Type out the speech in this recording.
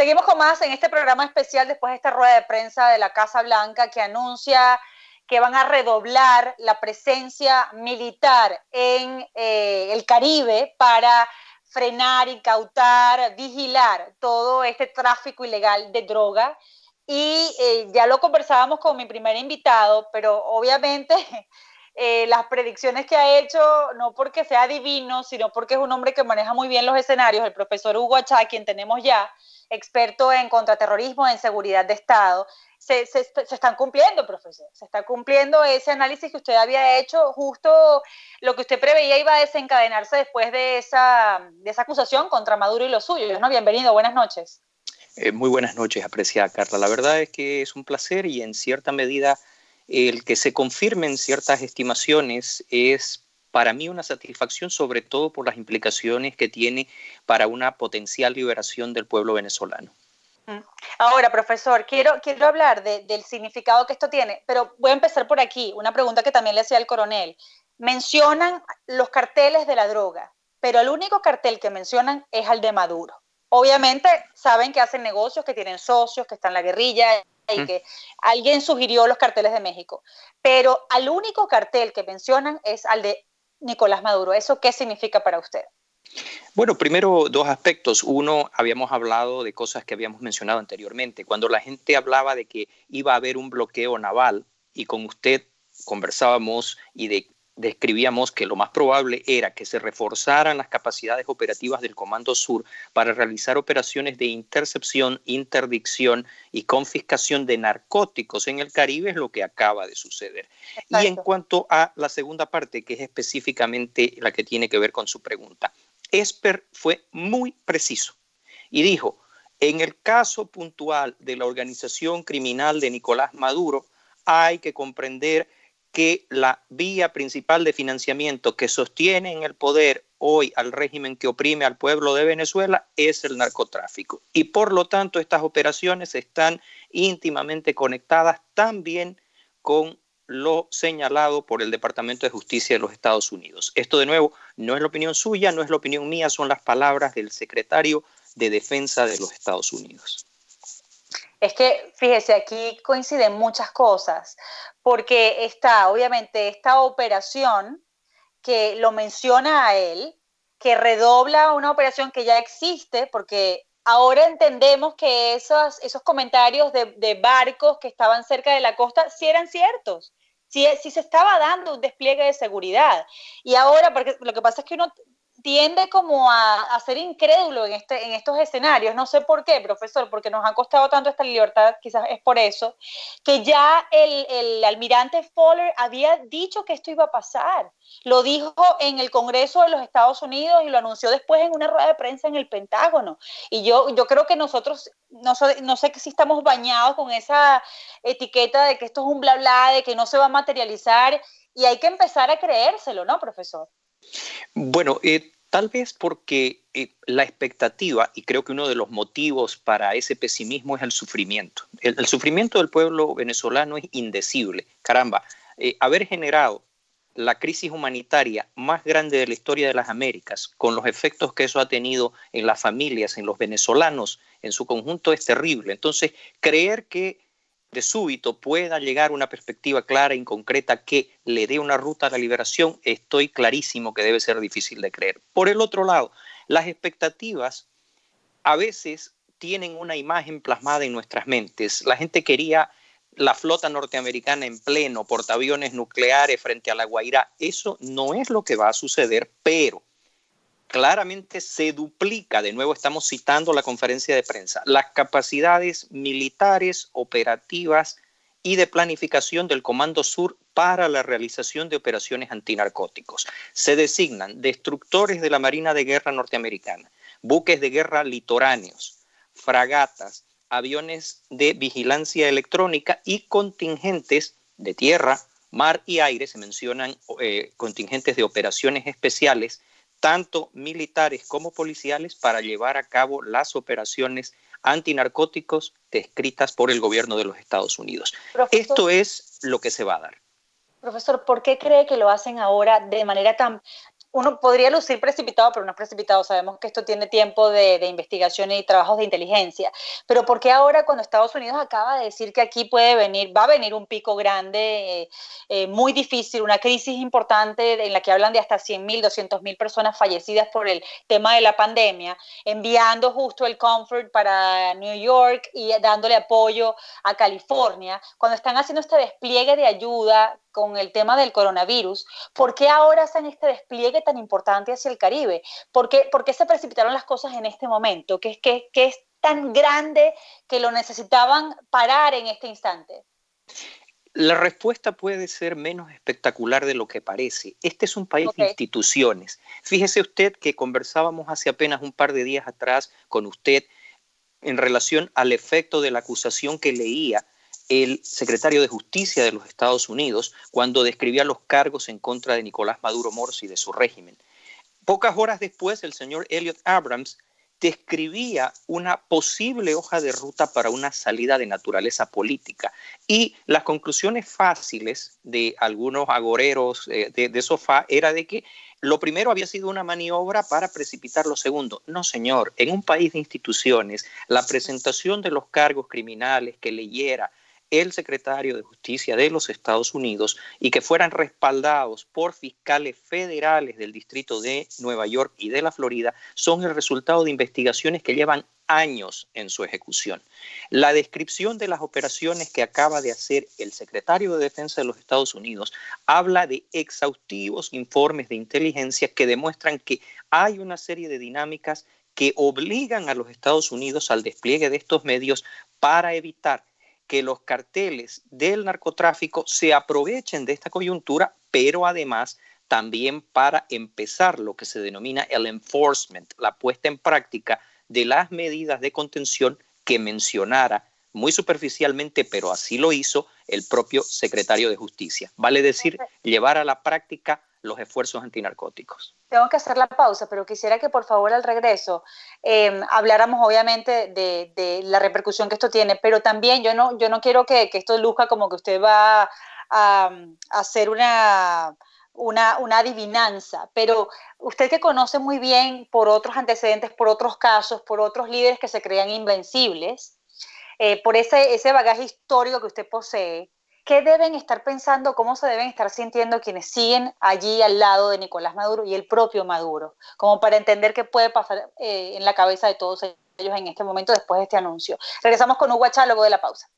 Seguimos con más en este programa especial después de esta rueda de prensa de la Casa Blanca que anuncia que van a redoblar la presencia militar en eh, el Caribe para frenar, incautar, vigilar todo este tráfico ilegal de droga. Y eh, ya lo conversábamos con mi primer invitado, pero obviamente eh, las predicciones que ha hecho, no porque sea divino, sino porque es un hombre que maneja muy bien los escenarios, el profesor Hugo Achá, quien tenemos ya, experto en contraterrorismo, en seguridad de Estado, se, están cumpliendo, profesor. Se está cumpliendo ese análisis que usted había hecho, justo lo que usted preveía iba a desencadenarse después de esa, de esa acusación contra Maduro y los suyos. ¿no? Bienvenido, buenas noches. Eh, muy buenas noches, apreciada Carla. La verdad es que es un placer y en cierta medida el que se confirmen ciertas estimaciones es para mí una satisfacción, sobre todo por las implicaciones que tiene para una potencial liberación del pueblo venezolano. Mm. Ahora, profesor, quiero, quiero hablar del significado que esto tiene, pero voy a empezar por aquí, una pregunta que también le hacía el coronel. Mencionan los carteles de la droga, pero el único cartel que mencionan es al de Maduro. Obviamente saben que hacen negocios, que tienen socios, que están en la guerrilla, y que alguien sugirió los carteles de México. Pero al único cartel que mencionan es al de Nicolás Maduro. ¿Eso qué significa para usted? Bueno, primero dos aspectos. Uno, habíamos hablado de cosas que habíamos mencionado anteriormente. Cuando la gente hablaba de que iba a haber un bloqueo naval y con usted conversábamos y de describíamos que lo más probable era que se reforzaran las capacidades operativas del Comando Sur para realizar operaciones de intercepción, interdicción y confiscación de narcóticos en el Caribe, es lo que acaba de suceder. Y en cuanto a la segunda parte, que es específicamente la que tiene que ver con su pregunta, Esper fue muy preciso y dijo, en el caso puntual de la organización criminal de Nicolás Maduro, hay que comprender que la vía principal de financiamiento que sostiene en el poder hoy al régimen que oprime al pueblo de Venezuela es el narcotráfico. Y por lo tanto estas operaciones están íntimamente conectadas también con lo señalado por el Departamento de Justicia de los Estados Unidos. Esto de nuevo no es la opinión suya, no es la opinión mía, son las palabras del secretario de Defensa de los Estados Unidos. Es que, fíjese, aquí coinciden muchas cosas, porque está, obviamente, esta operación que lo menciona a él, que redobla una operación que ya existe, porque ahora entendemos que esos, esos comentarios de, barcos que estaban cerca de la costa si eran ciertos. Si, si, se estaba dando un despliegue de seguridad. Y ahora, porque lo que pasa es que uno tiende como a, ser incrédulo en, este, en estos escenarios. No sé por qué, profesor, porque nos ha costado tanto esta libertad, quizás es por eso, que ya el, almirante Fowler había dicho que esto iba a pasar. Lo dijo en el Congreso de los Estados Unidos y lo anunció después en una rueda de prensa en el Pentágono. Y yo, yo creo que nosotros, no, sé, no sé si estamos bañados con esa etiqueta de que esto es un bla bla, de que no se va a materializar. Y hay que empezar a creérselo, ¿no, profesor? Bueno, eh, tal vez porque eh, la expectativa, y creo que uno de los motivos para ese pesimismo es el sufrimiento. El, sufrimiento del pueblo venezolano es indecible. Caramba, eh, haber generado la crisis humanitaria más grande de la historia de las Américas, con los efectos que eso ha tenido en las familias, en los venezolanos, en su conjunto, es terrible. Entonces, creer que de súbito pueda llegar una perspectiva clara y concreta que le dé una ruta a la liberación, estoy clarísimo que debe ser difícil de creer. Por el otro lado, las expectativas a veces tienen una imagen plasmada en nuestras mentes. La gente quería la flota norteamericana en pleno, portaaviones nucleares frente a la Guaira. Eso no es lo que va a suceder, pero claramente se duplica, de nuevo estamos citando la conferencia de prensa, las capacidades militares, operativas y de planificación del Comando Sur para la realización de operaciones antinarcóticos. Se designan destructores de la Marina de Guerra norteamericana, buques de guerra litoráneos, fragatas, aviones de vigilancia electrónica y contingentes de tierra, mar y aire, se mencionan eh, contingentes de operaciones especiales tanto militares como policiales, para llevar a cabo las operaciones antinarcóticos descritas por el gobierno de los Estados Unidos. Esto es lo que se va a dar. Profesor, ¿por qué cree que lo hacen ahora de manera tan uno podría lucir precipitado, pero no es precipitado. Sabemos que esto tiene tiempo de, investigación y trabajos de inteligencia. Pero ¿por qué ahora cuando Estados Unidos acaba de decir que aquí puede venir, va a venir un pico grande, eh, eh, muy difícil, una crisis importante en la que hablan de hasta 100.000, 200.000 personas fallecidas por el tema de la pandemia, enviando justo el Comfort para New York y dándole apoyo a California, cuando están haciendo este despliegue de ayuda con el tema del coronavirus, ¿por qué ahora en este despliegue tan importante hacia el Caribe? ¿Por qué, se precipitaron las cosas en este momento? ¿Qué, es tan grande que lo necesitaban parar en este instante? La respuesta puede ser menos espectacular de lo que parece. Este es un país de instituciones. Fíjese usted que conversábamos hace apenas un par de días atrás con usted en relación al efecto de la acusación que leía el secretario de Justicia de los Estados Unidos cuando describía los cargos en contra de Nicolás Maduro Morsi y de su régimen. Pocas horas después, el señor Elliot Abrams describía una posible hoja de ruta para una salida de naturaleza política. Y las conclusiones fáciles de algunos agoreros eh, de, de, sofá era de que lo primero había sido una maniobra para precipitar lo segundo. No, señor, en un país de instituciones, la presentación de los cargos criminales que leyera el secretario de Justicia de los Estados Unidos y que fueran respaldados por fiscales federales del Distrito de Nueva York y de la Florida son el resultado de investigaciones que llevan años en su ejecución. La descripción de las operaciones que acaba de hacer el secretario de Defensa de los Estados Unidos habla de exhaustivos informes de inteligencia que demuestran que hay una serie de dinámicas que obligan a los Estados Unidos al despliegue de estos medios para evitar que los carteles del narcotráfico se aprovechen de esta coyuntura, pero además también para empezar lo que se denomina el enforcement, la puesta en práctica de las medidas de contención que mencionara muy superficialmente, pero así lo hizo el propio secretario de Justicia. Vale decir, llevar a la práctica los esfuerzos antinarcóticos. Tengo que hacer la pausa, pero quisiera que por favor al regreso em, habláramos obviamente de, la repercusión que esto tiene, pero también yo no, yo no quiero que, esto luzca como que usted va a, hacer una, una, una, adivinanza, pero usted que conoce muy bien por otros antecedentes, por otros casos, por otros líderes que se crean invencibles, eh, por ese, ese bagaje histórico que usted posee, ¿Qué deben estar pensando, cómo se deben estar sintiendo quienes siguen allí al lado de Nicolás Maduro y el propio Maduro? Como para entender qué puede pasar eh, en la cabeza de todos ellos en este momento después de este anuncio. Regresamos con Hugo luego de la pausa.